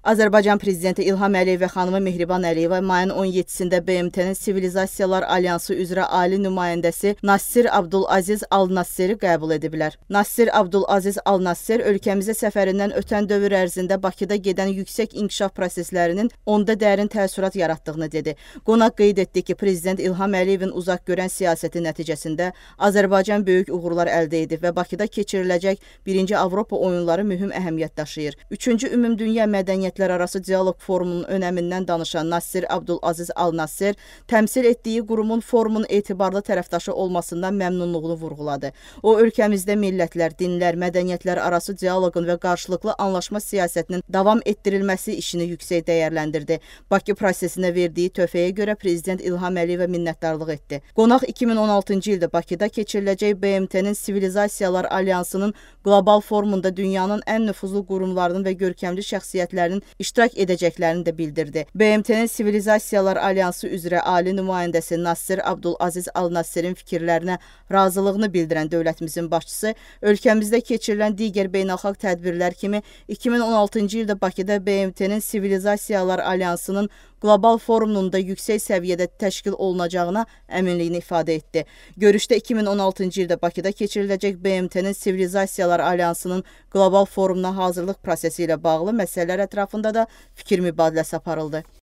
Azərbaycan prezidenti İlham Əliyev və xanımı Mehriban Əliyeva mayın 17-də BMT-nin Sivilizasiyalar Alyansı üzrə ali nümayəndəsi Nasir Abdulaziz Al-Nasiri qəbul ediblər. Nasir Abdulaziz Al-Nasir ölkəmizə səfərindən ötən dövr ərzində Bakıda gedən yüksək inkişaf proseslərinin onda dərin təəssürat yaratdığını dedi. Qonaq qeyd etdi ki, prezident İlham Əliyevin uzaq görən siyasəti nəticəsində Azərbaycan böyük uğurlar əldə edib və Bakıda keçiriləcək 1-ci Avropa oyunları mühüm əhəmiyyət daşıyır. 3-cü Ümumdünya Mədəniyyət cəmiyyətlərarası dialoq forumunun önəmindən danışan Nasir Abdulaziz Al-Nasir təmsil etdiyi qurumun forumun etibarlı tərəfdaşı olmasından məmnunluğunu vurğuladı. O, ölkəmizdə millətlər, dinlər, mədəniyyətlər arası dialoqun və qarşılıqlı anlaşma siyasətinin davam etdirilməsi işini yüksək dəyərləndirdi. Bakı prosesinə verdiyi töhfəyə görə prezident İlham Əliyevə minnətdarlıq etdi. Qonaq 2016-cı ildə Bakıda keçiriləcək BMT-nin Sivilizasiyalar Alyansının qlobal forumunda dünyanın ən nüfuzlu qurumlarının və görkəmli şəxsiyyətlərinin heyətinin iştirak edəcəklərini də bildirdi. BMT-nin Sivilizasiyalar Alyansı üzrə ali nümayəndəsi Nasir Abdulaziz Al-Nasirin fikirlərinə razılığını bildirən dövlətimizin başçısı ölkəmizdə keçirilən digər beynəlxalq tədbirlər kimi 2016-cı ildə Bakıda BMT-nin Sivilizasiyalar Alyansının qlobal forumunun da yüksək səviyyədə təşkil olunacağına əminliyini ifadə etdi. Görüşdə 2016-cı ildə Bakıda keçiriləcək BMT-nin Sivilizasiyalar Alyansının qlobal forumuna hazırlıq prosesi ilə bağlı məsələlər ətrafında ətrafında da fikir mübadiləsi aparıldı.